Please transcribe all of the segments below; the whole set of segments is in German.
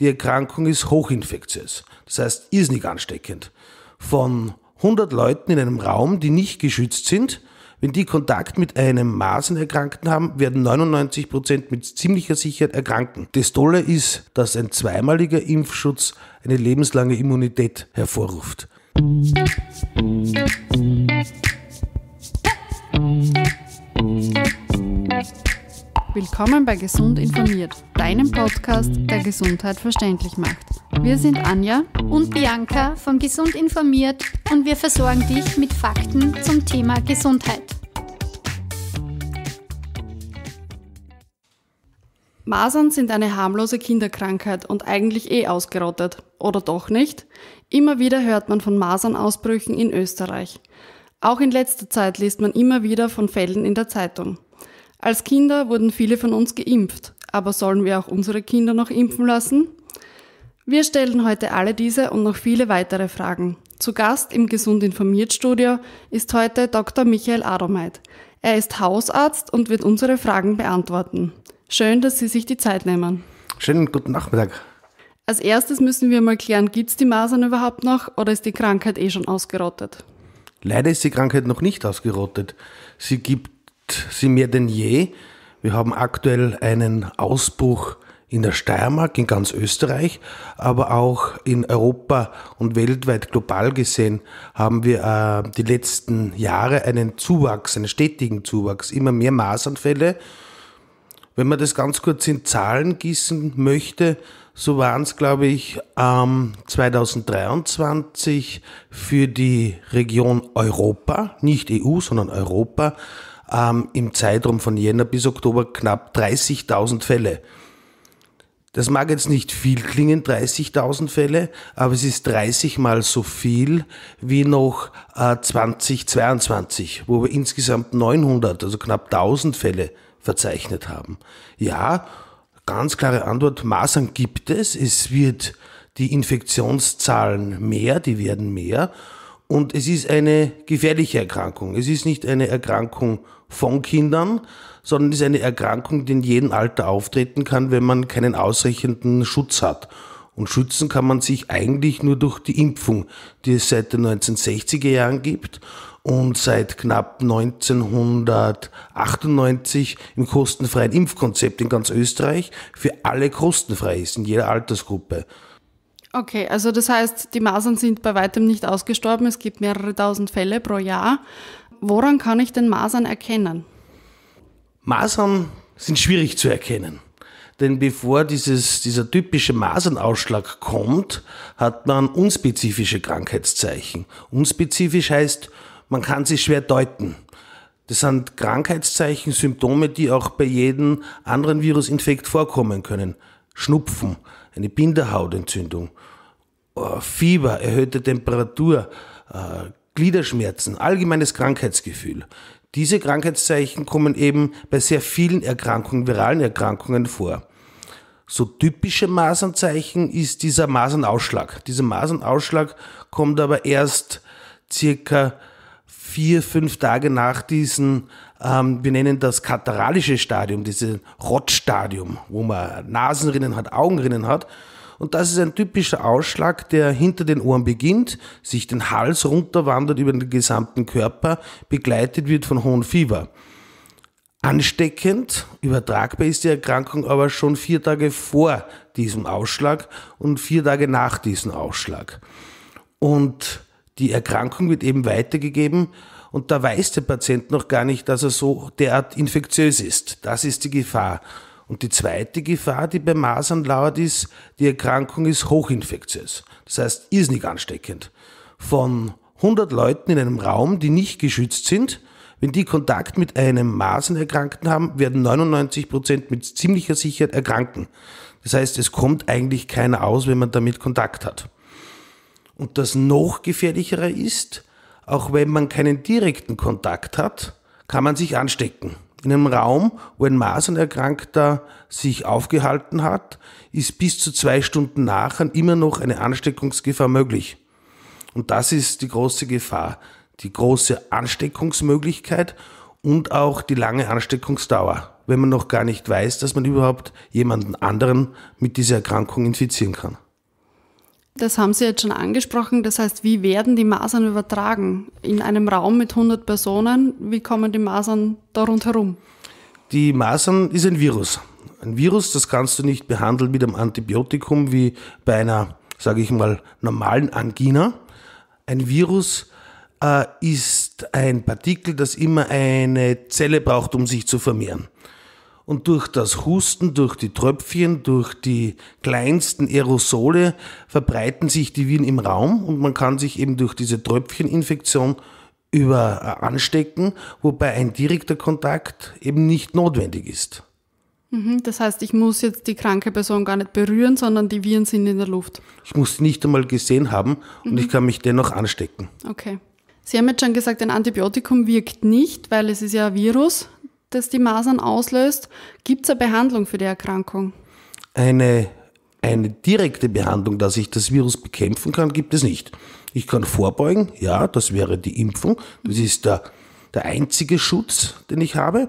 Die Erkrankung ist hochinfektiös, das heißt irrsinnig ansteckend. Von 100 Leuten in einem Raum, die nicht geschützt sind, wenn die Kontakt mit einem Masenerkrankten haben, werden 99% Prozent mit ziemlicher Sicherheit erkranken. Das Tolle ist, dass ein zweimaliger Impfschutz eine lebenslange Immunität hervorruft. Musik Willkommen bei Gesund informiert, deinem Podcast, der Gesundheit verständlich macht. Wir sind Anja und Bianca von Gesund informiert und wir versorgen dich mit Fakten zum Thema Gesundheit. Masern sind eine harmlose Kinderkrankheit und eigentlich eh ausgerottet. Oder doch nicht? Immer wieder hört man von Masernausbrüchen in Österreich. Auch in letzter Zeit liest man immer wieder von Fällen in der Zeitung. Als Kinder wurden viele von uns geimpft, aber sollen wir auch unsere Kinder noch impfen lassen? Wir stellen heute alle diese und noch viele weitere Fragen. Zu Gast im Gesund informiert Studio ist heute Dr. Michael Adomeit. Er ist Hausarzt und wird unsere Fragen beantworten. Schön, dass Sie sich die Zeit nehmen. Schönen guten Nachmittag. Als erstes müssen wir mal klären, gibt es die Masern überhaupt noch oder ist die Krankheit eh schon ausgerottet? Leider ist die Krankheit noch nicht ausgerottet. Sie gibt sie mehr denn je. Wir haben aktuell einen Ausbruch in der Steiermark, in ganz Österreich, aber auch in Europa und weltweit global gesehen haben wir äh, die letzten Jahre einen Zuwachs, einen stetigen Zuwachs, immer mehr Maßanfälle. Wenn man das ganz kurz in Zahlen gießen möchte, so waren es, glaube ich, ähm, 2023 für die Region Europa, nicht EU, sondern Europa, ähm, im Zeitraum von Jänner bis Oktober knapp 30.000 Fälle. Das mag jetzt nicht viel klingen, 30.000 Fälle, aber es ist 30 mal so viel wie noch äh, 2022, wo wir insgesamt 900, also knapp 1000 Fälle verzeichnet haben. Ja, ganz klare Antwort, Masern gibt es, es wird die Infektionszahlen mehr, die werden mehr und es ist eine gefährliche Erkrankung. Es ist nicht eine Erkrankung von Kindern, sondern ist eine Erkrankung, die in jedem Alter auftreten kann, wenn man keinen ausreichenden Schutz hat. Und schützen kann man sich eigentlich nur durch die Impfung, die es seit den 1960er Jahren gibt und seit knapp 1998 im kostenfreien Impfkonzept in ganz Österreich für alle kostenfrei ist, in jeder Altersgruppe. Okay, also das heißt, die Masern sind bei weitem nicht ausgestorben. Es gibt mehrere tausend Fälle pro Jahr woran kann ich denn Masern erkennen? Masern sind schwierig zu erkennen. Denn bevor dieses, dieser typische Masernausschlag kommt, hat man unspezifische Krankheitszeichen. Unspezifisch heißt, man kann sie schwer deuten. Das sind Krankheitszeichen, Symptome, die auch bei jedem anderen Virusinfekt vorkommen können. Schnupfen, eine Binderhautentzündung, äh, Fieber, erhöhte Temperatur, äh, Gliederschmerzen, allgemeines Krankheitsgefühl. Diese Krankheitszeichen kommen eben bei sehr vielen Erkrankungen, viralen Erkrankungen vor. So typische Masernzeichen ist dieser Masernausschlag. Dieser Masernausschlag kommt aber erst circa vier, fünf Tage nach diesem, ähm, wir nennen das kataralische Stadium, dieses Rottstadium, wo man Nasenrinnen hat, Augenrinnen hat, und das ist ein typischer Ausschlag, der hinter den Ohren beginnt, sich den Hals runterwandert über den gesamten Körper, begleitet wird von hohem Fieber. Ansteckend, übertragbar ist die Erkrankung aber schon vier Tage vor diesem Ausschlag und vier Tage nach diesem Ausschlag. Und die Erkrankung wird eben weitergegeben und da weiß der Patient noch gar nicht, dass er so derart infektiös ist. Das ist die Gefahr. Und die zweite Gefahr, die bei Masern lauert, ist, die Erkrankung ist hochinfektiös. Das heißt, irrsinnig ansteckend. Von 100 Leuten in einem Raum, die nicht geschützt sind, wenn die Kontakt mit einem Masernerkrankten haben, werden 99 Prozent mit ziemlicher Sicherheit erkranken. Das heißt, es kommt eigentlich keiner aus, wenn man damit Kontakt hat. Und das noch gefährlichere ist, auch wenn man keinen direkten Kontakt hat, kann man sich anstecken. In einem Raum, wo ein Masernerkrankter sich aufgehalten hat, ist bis zu zwei Stunden nachher immer noch eine Ansteckungsgefahr möglich. Und das ist die große Gefahr, die große Ansteckungsmöglichkeit und auch die lange Ansteckungsdauer, wenn man noch gar nicht weiß, dass man überhaupt jemanden anderen mit dieser Erkrankung infizieren kann. Das haben Sie jetzt schon angesprochen. Das heißt, wie werden die Masern übertragen? In einem Raum mit 100 Personen, wie kommen die Masern da rundherum? Die Masern ist ein Virus. Ein Virus, das kannst du nicht behandeln mit einem Antibiotikum wie bei einer, sage ich mal, normalen Angina. Ein Virus äh, ist ein Partikel, das immer eine Zelle braucht, um sich zu vermehren und durch das Husten, durch die Tröpfchen, durch die kleinsten Aerosole verbreiten sich die Viren im Raum und man kann sich eben durch diese Tröpfcheninfektion über äh, anstecken, wobei ein direkter Kontakt eben nicht notwendig ist. Mhm, das heißt, ich muss jetzt die kranke Person gar nicht berühren, sondern die Viren sind in der Luft. Ich muss sie nicht einmal gesehen haben und mhm. ich kann mich dennoch anstecken. Okay. Sie haben jetzt schon gesagt, ein Antibiotikum wirkt nicht, weil es ist ja ein Virus das die Masern auslöst. Gibt es eine Behandlung für die Erkrankung? Eine, eine direkte Behandlung, dass ich das Virus bekämpfen kann, gibt es nicht. Ich kann vorbeugen, ja, das wäre die Impfung. Das ist der, der einzige Schutz, den ich habe.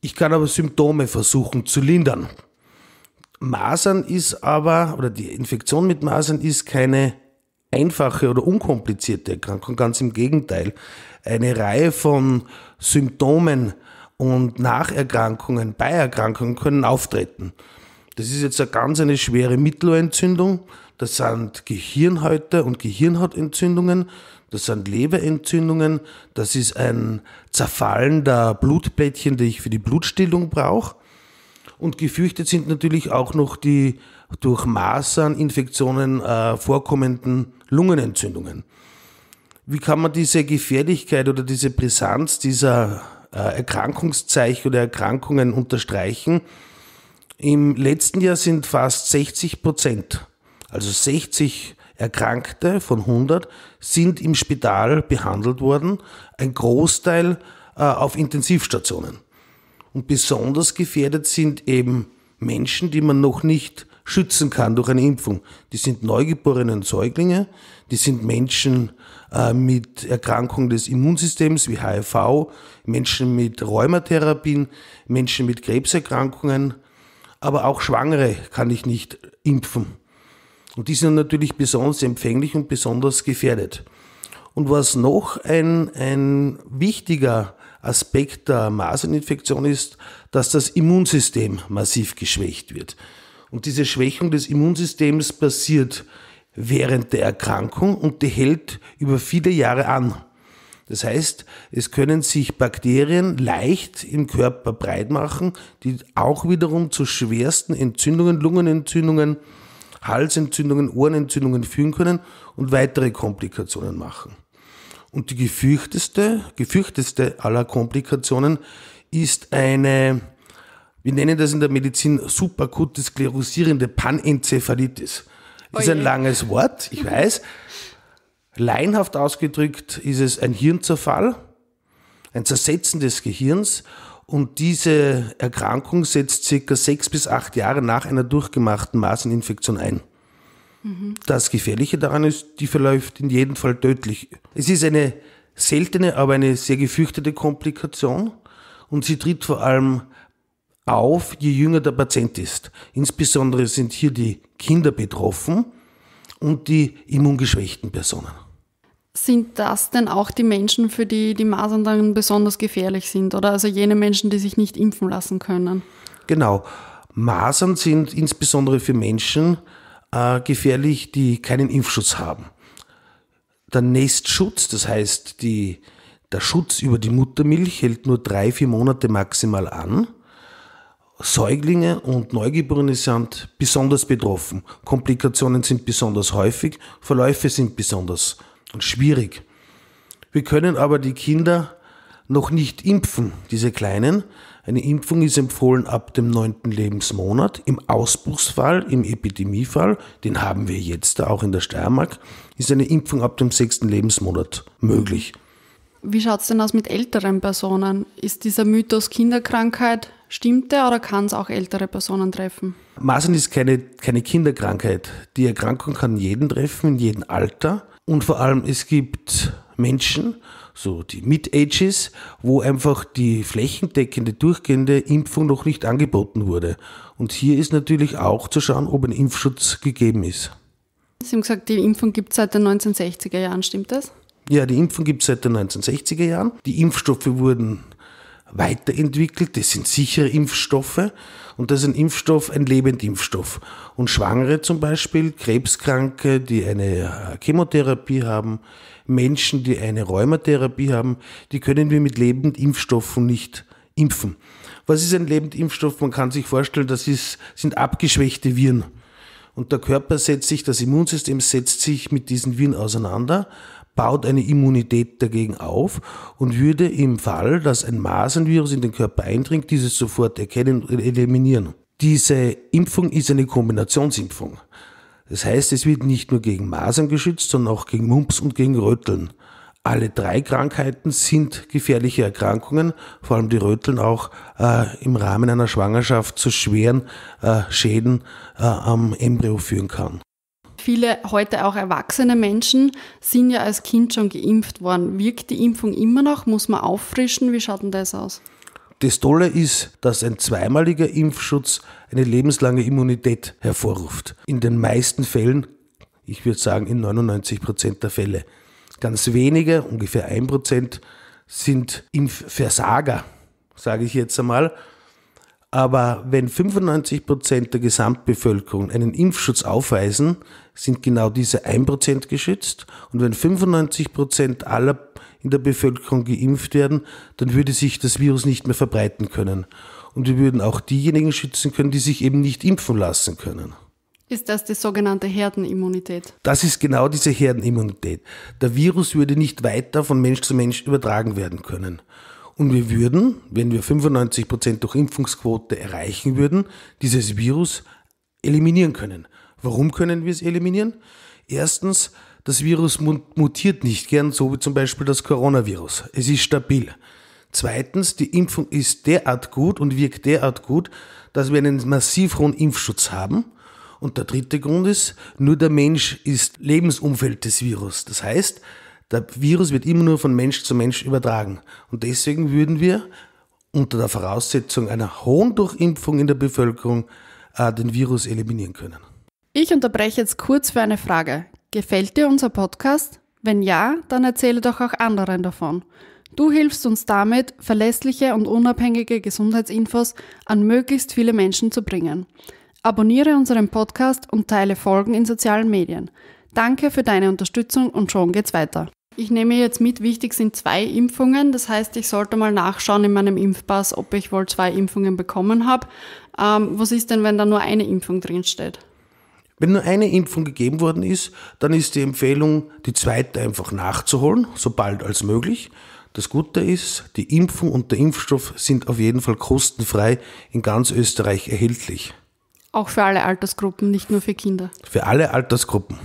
Ich kann aber Symptome versuchen zu lindern. Masern ist aber, oder die Infektion mit Masern ist keine einfache oder unkomplizierte Erkrankung, ganz im Gegenteil. Eine Reihe von Symptomen und Nacherkrankungen, Beierkrankungen können auftreten. Das ist jetzt eine ganz eine schwere Mittelohrentzündung. Das sind Gehirnhäute und Gehirnhautentzündungen. Das sind Leberentzündungen. Das ist ein Zerfallen der Blutplättchen, die ich für die Blutstillung brauche. Und gefürchtet sind natürlich auch noch die durch Maserninfektionen äh, vorkommenden Lungenentzündungen. Wie kann man diese Gefährlichkeit oder diese Brisanz dieser äh, Erkrankungszeichen oder Erkrankungen unterstreichen. Im letzten Jahr sind fast 60 Prozent, also 60 Erkrankte von 100, sind im Spital behandelt worden, ein Großteil äh, auf Intensivstationen. Und besonders gefährdet sind eben Menschen, die man noch nicht schützen kann durch eine Impfung. Die sind neugeborene Säuglinge, die sind Menschen äh, mit Erkrankungen des Immunsystems wie HIV, Menschen mit Rheumatherapien, Menschen mit Krebserkrankungen, aber auch Schwangere kann ich nicht impfen. Und die sind natürlich besonders empfänglich und besonders gefährdet. Und was noch ein, ein wichtiger Aspekt der Maserninfektion ist, dass das Immunsystem massiv geschwächt wird. Und diese Schwächung des Immunsystems passiert während der Erkrankung und die hält über viele Jahre an. Das heißt, es können sich Bakterien leicht im Körper breit machen, die auch wiederum zu schwersten Entzündungen, Lungenentzündungen, Halsentzündungen, Ohrenentzündungen führen können und weitere Komplikationen machen. Und die gefürchteste, gefürchteste aller Komplikationen ist eine, wir nennen das in der Medizin superakute sklerosierende Panenzephalitis. Oje. Ist ein langes Wort, ich mhm. weiß. Leinhaft ausgedrückt ist es ein Hirnzerfall, ein Zersetzen des Gehirns. Und diese Erkrankung setzt circa sechs bis acht Jahre nach einer durchgemachten Maserninfektion ein. Mhm. Das Gefährliche daran ist, die verläuft in jedem Fall tödlich. Es ist eine seltene, aber eine sehr gefürchtete Komplikation und sie tritt vor allem auf, je jünger der Patient ist. Insbesondere sind hier die Kinder betroffen und die immungeschwächten Personen. Sind das denn auch die Menschen, für die die Masern dann besonders gefährlich sind? Oder also jene Menschen, die sich nicht impfen lassen können? Genau. Masern sind insbesondere für Menschen äh, gefährlich, die keinen Impfschutz haben. Der Nestschutz, das heißt die, der Schutz über die Muttermilch, hält nur drei, vier Monate maximal an. Säuglinge und Neugeborene sind besonders betroffen. Komplikationen sind besonders häufig, Verläufe sind besonders schwierig. Wir können aber die Kinder noch nicht impfen, diese Kleinen. Eine Impfung ist empfohlen ab dem neunten Lebensmonat. Im Ausbruchsfall, im Epidemiefall, den haben wir jetzt auch in der Steiermark, ist eine Impfung ab dem sechsten Lebensmonat möglich. Wie schaut es denn aus mit älteren Personen? Ist dieser Mythos Kinderkrankheit Stimmt der oder kann es auch ältere Personen treffen? Masern ist keine, keine Kinderkrankheit. Die Erkrankung kann jeden treffen, in jedem Alter. Und vor allem, es gibt Menschen, so die Mid-Ages, wo einfach die flächendeckende, durchgehende Impfung noch nicht angeboten wurde. Und hier ist natürlich auch zu schauen, ob ein Impfschutz gegeben ist. Sie haben gesagt, die Impfung gibt es seit den 1960er Jahren, stimmt das? Ja, die Impfung gibt es seit den 1960er Jahren. Die Impfstoffe wurden weiterentwickelt. Das sind sichere Impfstoffe und das ist ein Impfstoff, ein Lebendimpfstoff. Und Schwangere zum Beispiel, Krebskranke, die eine äh, Chemotherapie haben, Menschen, die eine Rheumatherapie haben, die können wir mit Lebendimpfstoffen nicht impfen. Was ist ein Lebendimpfstoff? Man kann sich vorstellen, das ist, sind abgeschwächte Viren. Und der Körper setzt sich, das Immunsystem setzt sich mit diesen Viren auseinander baut eine Immunität dagegen auf und würde im Fall, dass ein Masernvirus in den Körper eindringt, dieses sofort erkennen und eliminieren. Diese Impfung ist eine Kombinationsimpfung. Das heißt, es wird nicht nur gegen Masern geschützt, sondern auch gegen Mumps und gegen Röteln. Alle drei Krankheiten sind gefährliche Erkrankungen, vor allem die Röteln auch äh, im Rahmen einer Schwangerschaft zu schweren äh, Schäden äh, am Embryo führen kann viele heute auch erwachsene Menschen sind ja als Kind schon geimpft worden. Wirkt die Impfung immer noch? Muss man auffrischen? Wie schaut denn das aus? Das Tolle ist, dass ein zweimaliger Impfschutz eine lebenslange Immunität hervorruft. In den meisten Fällen, ich würde sagen in 99 Prozent der Fälle. Ganz wenige, ungefähr 1 Prozent, sind Impfversager, sage ich jetzt einmal. Aber wenn 95 der Gesamtbevölkerung einen Impfschutz aufweisen, sind genau diese 1 geschützt. Und wenn 95 aller in der Bevölkerung geimpft werden, dann würde sich das Virus nicht mehr verbreiten können. Und wir würden auch diejenigen schützen können, die sich eben nicht impfen lassen können. Ist das die sogenannte Herdenimmunität? Das ist genau diese Herdenimmunität. Der Virus würde nicht weiter von Mensch zu Mensch übertragen werden können. Und wir würden, wenn wir 95% Prozent durch Impfungsquote erreichen würden, dieses Virus eliminieren können. Warum können wir es eliminieren? Erstens, das Virus mutiert nicht gern, so wie zum Beispiel das Coronavirus. Es ist stabil. Zweitens, die Impfung ist derart gut und wirkt derart gut, dass wir einen massiv hohen Impfschutz haben. Und der dritte Grund ist, nur der Mensch ist Lebensumfeld des Virus. Das heißt, der Virus wird immer nur von Mensch zu Mensch übertragen. Und deswegen würden wir unter der Voraussetzung einer hohen Durchimpfung in der Bevölkerung äh, den Virus eliminieren können. Ich unterbreche jetzt kurz für eine Frage. Gefällt dir unser Podcast? Wenn ja, dann erzähle doch auch anderen davon. Du hilfst uns damit, verlässliche und unabhängige Gesundheitsinfos an möglichst viele Menschen zu bringen. Abonniere unseren Podcast und teile Folgen in sozialen Medien. Danke für deine Unterstützung und schon geht's weiter. Ich nehme jetzt mit, wichtig sind zwei Impfungen. Das heißt, ich sollte mal nachschauen in meinem Impfpass, ob ich wohl zwei Impfungen bekommen habe. Ähm, was ist denn, wenn da nur eine Impfung drinsteht? Wenn nur eine Impfung gegeben worden ist, dann ist die Empfehlung, die zweite einfach nachzuholen, sobald als möglich. Das Gute ist, die Impfung und der Impfstoff sind auf jeden Fall kostenfrei in ganz Österreich erhältlich. Auch für alle Altersgruppen, nicht nur für Kinder. Für alle Altersgruppen.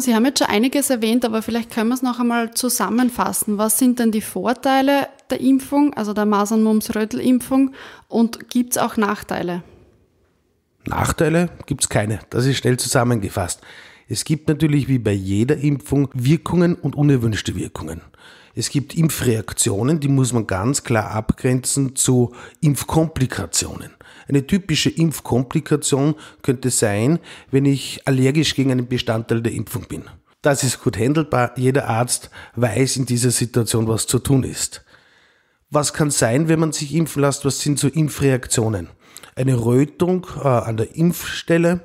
Sie haben jetzt schon einiges erwähnt, aber vielleicht können wir es noch einmal zusammenfassen. Was sind denn die Vorteile der Impfung, also der Masern-Mumps-Rötel-Impfung und gibt es auch Nachteile? Nachteile gibt es keine. Das ist schnell zusammengefasst. Es gibt natürlich wie bei jeder Impfung Wirkungen und unerwünschte Wirkungen. Es gibt Impfreaktionen, die muss man ganz klar abgrenzen zu Impfkomplikationen. Eine typische Impfkomplikation könnte sein, wenn ich allergisch gegen einen Bestandteil der Impfung bin. Das ist gut handelbar. Jeder Arzt weiß in dieser Situation, was zu tun ist. Was kann sein, wenn man sich impfen lässt? Was sind so Impfreaktionen? Eine Rötung äh, an der Impfstelle,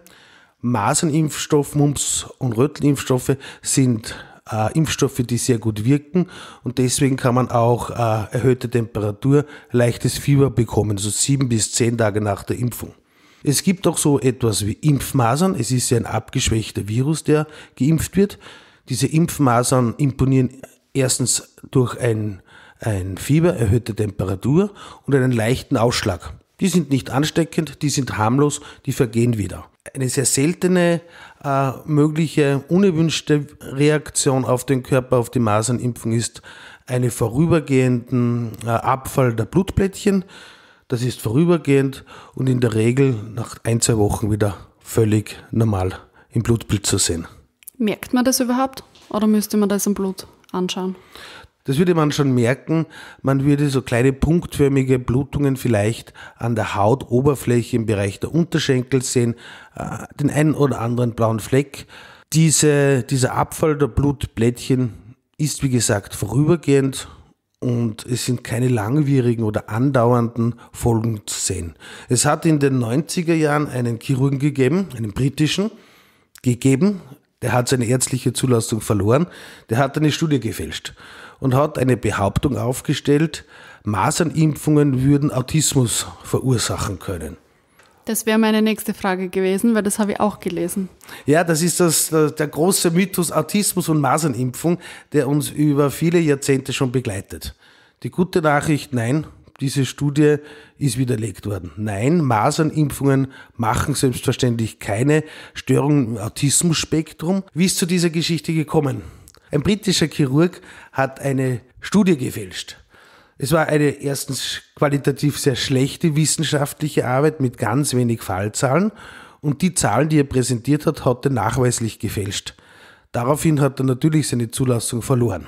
Masernimpfstoff, Mumps- und Rötelimpfstoffe sind äh, Impfstoffe, die sehr gut wirken. Und deswegen kann man auch äh, erhöhte Temperatur, leichtes Fieber bekommen, so sieben bis zehn Tage nach der Impfung. Es gibt auch so etwas wie Impfmasern. Es ist ja ein abgeschwächter Virus, der geimpft wird. Diese Impfmasern imponieren erstens durch ein, ein Fieber, erhöhte Temperatur und einen leichten Ausschlag. Die sind nicht ansteckend, die sind harmlos, die vergehen wieder. Eine sehr seltene äh, mögliche unerwünschte Reaktion auf den Körper auf die Masernimpfung ist einen vorübergehenden äh, Abfall der Blutplättchen. Das ist vorübergehend und in der Regel nach ein, zwei Wochen wieder völlig normal im Blutbild zu sehen. Merkt man das überhaupt oder müsste man das im Blut anschauen? Das würde man schon merken. Man würde so kleine punktförmige Blutungen vielleicht an der Hautoberfläche im Bereich der Unterschenkel sehen, äh, den einen oder anderen blauen Fleck. Diese, dieser Abfall der Blutblättchen ist, wie gesagt, vorübergehend und es sind keine langwierigen oder andauernden Folgen zu sehen. Es hat in den 90er Jahren einen Chirurgen gegeben, einen britischen, gegeben, der hat seine ärztliche Zulassung verloren, der hat eine Studie gefälscht und hat eine Behauptung aufgestellt, Masernimpfungen würden Autismus verursachen können. Das wäre meine nächste Frage gewesen, weil das habe ich auch gelesen. Ja, das ist das, der große Mythos Autismus und Masernimpfung, der uns über viele Jahrzehnte schon begleitet. Die gute Nachricht, nein, diese Studie ist widerlegt worden. Nein, Masernimpfungen machen selbstverständlich keine Störungen im Autismus-Spektrum. Wie ist zu dieser Geschichte gekommen? Ein britischer Chirurg hat eine Studie gefälscht. Es war eine erstens qualitativ sehr schlechte wissenschaftliche Arbeit mit ganz wenig Fallzahlen und die Zahlen, die er präsentiert hat, hat er nachweislich gefälscht. Daraufhin hat er natürlich seine Zulassung verloren.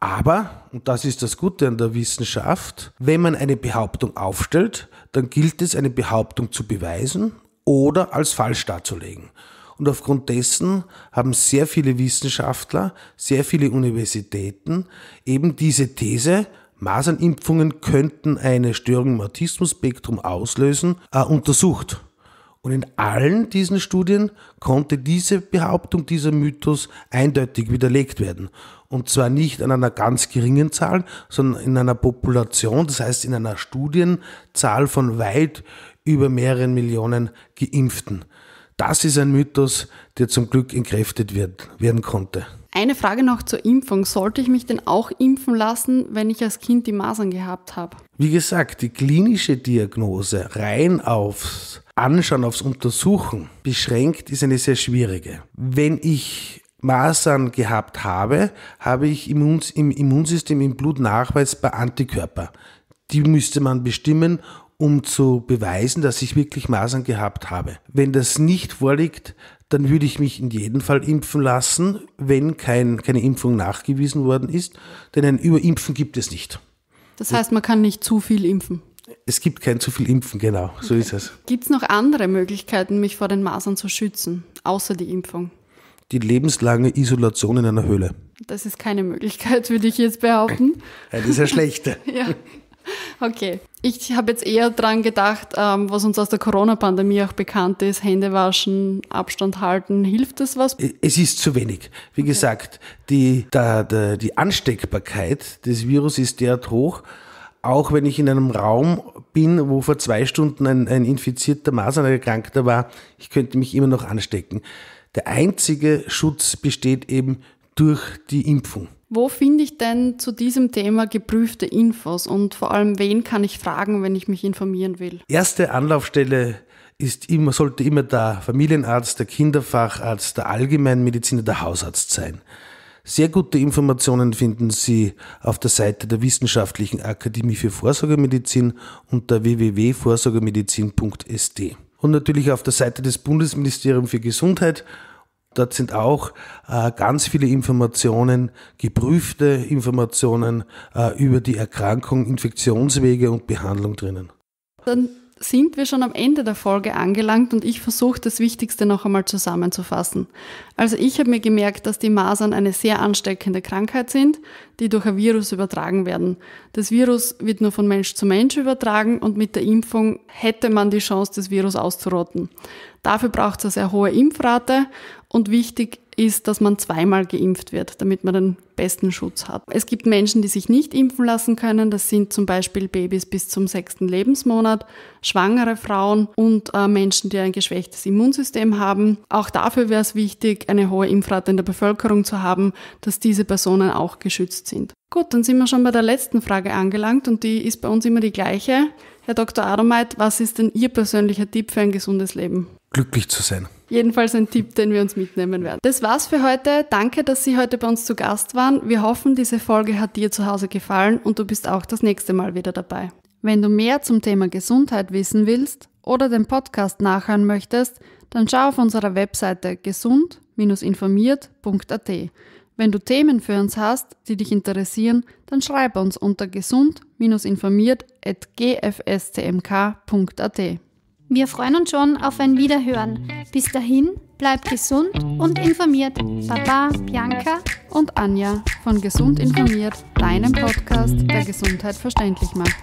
Aber, und das ist das Gute an der Wissenschaft, wenn man eine Behauptung aufstellt, dann gilt es, eine Behauptung zu beweisen oder als falsch darzulegen. Und aufgrund dessen haben sehr viele Wissenschaftler, sehr viele Universitäten eben diese These, Masernimpfungen könnten eine Störung im Autismus-Spektrum auslösen, äh, untersucht. Und in allen diesen Studien konnte diese Behauptung, dieser Mythos eindeutig widerlegt werden. Und zwar nicht an einer ganz geringen Zahl, sondern in einer Population, das heißt in einer Studienzahl von weit über mehreren Millionen Geimpften. Das ist ein Mythos, der zum Glück entkräftet wird, werden konnte. Eine Frage noch zur Impfung. Sollte ich mich denn auch impfen lassen, wenn ich als Kind die Masern gehabt habe? Wie gesagt, die klinische Diagnose rein aufs Anschauen, aufs Untersuchen beschränkt, ist eine sehr schwierige. Wenn ich Masern gehabt habe, habe ich im Immunsystem im Blut nachweisbar Antikörper. Die müsste man bestimmen, um zu beweisen, dass ich wirklich Masern gehabt habe. Wenn das nicht vorliegt, dann würde ich mich in jedem Fall impfen lassen, wenn kein, keine Impfung nachgewiesen worden ist, denn ein Überimpfen gibt es nicht. Das heißt, man kann nicht zu viel impfen. Es gibt kein zu viel Impfen, genau, so okay. ist es. Gibt es noch andere Möglichkeiten, mich vor den Masern zu schützen, außer die Impfung? Die lebenslange Isolation in einer Höhle. Das ist keine Möglichkeit, würde ich jetzt behaupten. Das ist ja schlechte. ja. Okay. Ich habe jetzt eher daran gedacht, ähm, was uns aus der Corona-Pandemie auch bekannt ist: Hände waschen, Abstand halten. Hilft das was? Es ist zu wenig. Wie okay. gesagt, die, da, da, die Ansteckbarkeit des Virus ist derart hoch, auch wenn ich in einem Raum bin, wo vor zwei Stunden ein, ein infizierter Masernerkrankter war, ich könnte mich immer noch anstecken. Der einzige Schutz besteht eben durch die Impfung. Wo finde ich denn zu diesem Thema geprüfte Infos und vor allem wen kann ich fragen, wenn ich mich informieren will? Erste Anlaufstelle ist immer, sollte immer der Familienarzt, der Kinderfacharzt, der Allgemeinmediziner, der Hausarzt sein. Sehr gute Informationen finden Sie auf der Seite der Wissenschaftlichen Akademie für Vorsorgemedizin unter www.vorsorgemedizin.st und natürlich auf der Seite des Bundesministeriums für Gesundheit. Dort sind auch äh, ganz viele Informationen, geprüfte Informationen äh, über die Erkrankung, Infektionswege und Behandlung drinnen. Dann sind wir schon am Ende der Folge angelangt und ich versuche das Wichtigste noch einmal zusammenzufassen. Also ich habe mir gemerkt, dass die Masern eine sehr ansteckende Krankheit sind, die durch ein Virus übertragen werden. Das Virus wird nur von Mensch zu Mensch übertragen und mit der Impfung hätte man die Chance, das Virus auszurotten. Dafür braucht es eine sehr hohe Impfrate und wichtig ist, dass man zweimal geimpft wird, damit man den besten Schutz hat. Es gibt Menschen, die sich nicht impfen lassen können. Das sind zum Beispiel Babys bis zum sechsten Lebensmonat, schwangere Frauen und äh, Menschen, die ein geschwächtes Immunsystem haben. Auch dafür wäre es wichtig, eine hohe Impfrate in der Bevölkerung zu haben, dass diese Personen auch geschützt sind. Gut, dann sind wir schon bei der letzten Frage angelangt und die ist bei uns immer die gleiche. Herr Dr. Adamait, was ist denn Ihr persönlicher Tipp für ein gesundes Leben? Glücklich zu sein. Jedenfalls ein Tipp, den wir uns mitnehmen werden. Das war's für heute. Danke, dass Sie heute bei uns zu Gast waren. Wir hoffen, diese Folge hat dir zu Hause gefallen und du bist auch das nächste Mal wieder dabei. Wenn du mehr zum Thema Gesundheit wissen willst oder den Podcast nachhören möchtest, dann schau auf unserer Webseite gesund-informiert.at. Wenn du Themen für uns hast, die dich interessieren, dann schreibe uns unter gesund-informiert.gfstmk.at. Wir freuen uns schon auf ein Wiederhören. Bis dahin, bleibt gesund und informiert. Baba, Bianca und Anja von Gesund informiert, deinem Podcast, der Gesundheit verständlich macht.